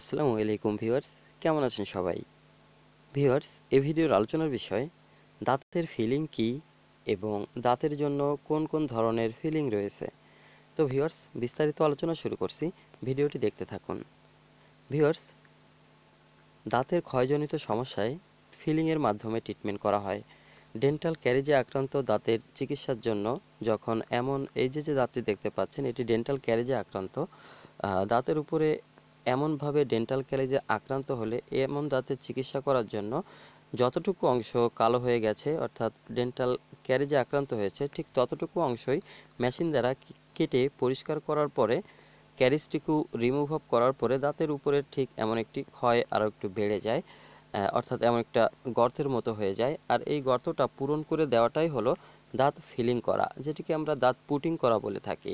আসসালামু আলাইকুম ভিউয়ার্স কেমন আছেন সবাই ভিউয়ার্স এ ভিডিওর আলোচনার বিষয় দাঁতের ফিলিং কি এবং দাঁতের জন্য কোন কোন ধরনের ফিলিং রয়েছে তো ভিউয়ার্স বিস্তারিত আলোচনা শুরু করছি ভিডিওটি দেখতে থাকুন ভিউয়ার্স দাঁতের ক্ষয়জনিত সমস্যায় ফিলিংয়ের মাধ্যমে ট্রিটমেন্ট করা হয় ডেন্টাল ক্যারেজে আক্রান্ত দাঁতের চিকিৎসার জন্য যখন এমন এই যে যে দাঁতটি দেখতে পাচ্ছেন এটি ডেন্টাল ক্যারেজে আক্রান্ত দাঁতের উপরে এমনভাবে ডেন্টাল ক্যালিজে আক্রান্ত হলে এমন দাঁতের চিকিৎসা করার জন্য যতটুকু অংশ কালো হয়ে গেছে অর্থাৎ ডেন্টাল ক্যারেজে আক্রান্ত হয়েছে ঠিক ততটুকু অংশই মেশিন দ্বারা কেটে পরিষ্কার করার পরে ক্যারিসটিকু রিমুভ করার পরে দাঁতের উপরে ঠিক এমন একটি ক্ষয় আরও একটু বেড়ে যায় অর্থাৎ এমন একটা গর্তের মতো হয়ে যায় আর এই গর্তটা পূরণ করে দেওয়াটাই হলো দাঁত ফিলিং করা যেটিকে আমরা দাঁত পুটিং করা বলে থাকি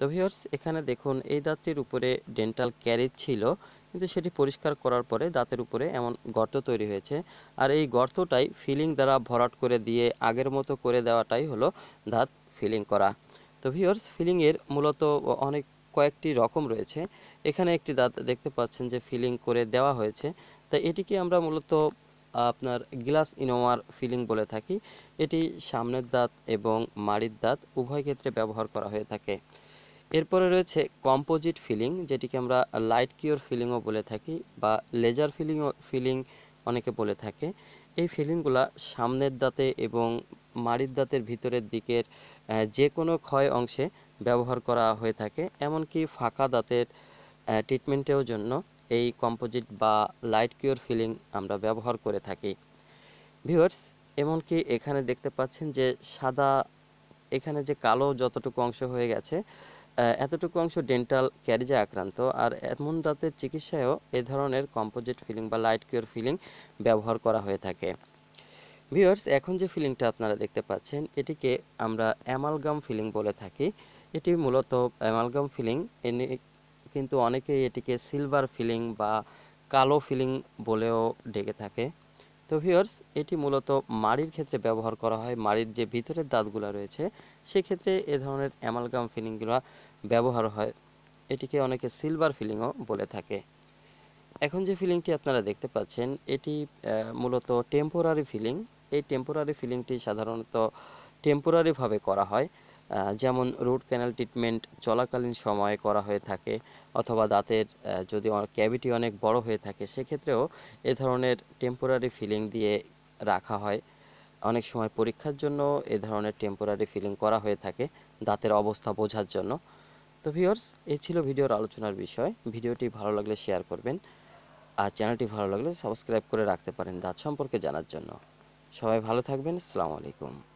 তো ভিউয়ার্স এখানে দেখুন এই দাঁতটির উপরে ডেন্টাল ক্যারিজ ছিল কিন্তু সেটি পরিষ্কার করার পরে দাঁতের উপরে এমন গর্ত তৈরি হয়েছে আর এই গর্তটাই ফিলিং দ্বারা ভরাট করে দিয়ে আগের মতো করে দেওয়াটাই হলো দাঁত ফিলিং করা তো ভিউয়ার্স ফিলিংয়ের মূলত অনেক কয়েকটি রকম রয়েছে এখানে একটি দাঁত দেখতে পাচ্ছেন যে ফিলিং করে দেওয়া হয়েছে তা এটিকে আমরা মূলত আপনার গ্লাস ইনোমার ফিলিং বলে থাকি এটি সামনের দাঁত এবং মাড়ির দাঁত উভয় ক্ষেত্রে ব্যবহার করা হয়ে থাকে এরপরে রয়েছে কম্পোজিট ফিলিং যেটিকে আমরা লাইট কিওর ফিলিংও বলে থাকি বা লেজার ফিলিংও ফিলিং অনেকে বলে থাকে এই ফিলিংগুলা সামনের দাঁতে এবং মাড়ির দাঁতের ভিতরের দিকের যে কোনো ক্ষয় অংশে ব্যবহার করা হয়ে থাকে এমনকি ফাঁকা দাঁতের ট্রিটমেন্টেও জন্য এই কম্পোজিট বা লাইট কিওর ফিলিং আমরা ব্যবহার করে থাকি ভিউয়ার্স এমনকি এখানে দেখতে পাচ্ছেন যে সাদা এখানে যে কালো যতটুকু অংশ হয়ে গেছে এতটুকু অংশ ডেন্টাল ক্যারিজে আক্রান্ত আর এমন দাঁতের চিকিৎসায়ও এ ধরনের কম্পোজিট ফিলিং বা লাইট কিওর ফিলিং ব্যবহার করা হয়ে থাকে ভিউয়ার্স এখন যে ফিলিংটা আপনারা দেখতে পাচ্ছেন এটিকে আমরা অ্যামালগাম ফিলিং বলে থাকি এটি মূলত অ্যামালগাম ফিলিং এনে কিন্তু অনেকেই এটিকে সিলভার ফিলিং বা কালো ফিলিং বলেও ডেকে থাকে তো ভিওর্স এটি মূলত মাড়ির ক্ষেত্রে ব্যবহার করা হয় মাড়ির যে ভিতরের দাঁতগুলো রয়েছে সেক্ষেত্রে এ ধরনের অ্যামালগাম ফিলিংগুলো ব্যবহার হয় এটিকে অনেকে সিলভার ফিলিংও বলে থাকে এখন যে ফিলিংটি আপনারা দেখতে পাচ্ছেন এটি মূলত টেম্পোরারি ফিলিং এই টেম্পোরারি ফিলিংটি সাধারণত টেম্পোরারিভাবে করা হয় যেমন রুট ক্যানাল ট্রিটমেন্ট চলাকালীন সময়ে করা হয়ে থাকে অথবা দাঁতের যদি ক্যাভিটি অনেক বড় হয়ে থাকে সেক্ষেত্রেও এ ধরনের টেম্পোরারি ফিলিং দিয়ে রাখা হয় অনেক সময় পরীক্ষার জন্য এ ধরনের টেম্পোরারি ফিলিং করা হয়ে থাকে দাঁতের অবস্থা বোঝার জন্য তো ভিওর্স এ ছিল ভিডিওর আলোচনার বিষয় ভিডিওটি ভালো লাগলে শেয়ার করবেন আর চ্যানেলটি ভালো লাগলে সাবস্ক্রাইব করে রাখতে পারেন দাঁত সম্পর্কে জানার জন্য সবাই ভালো থাকবেন আসসালামু আলাইকুম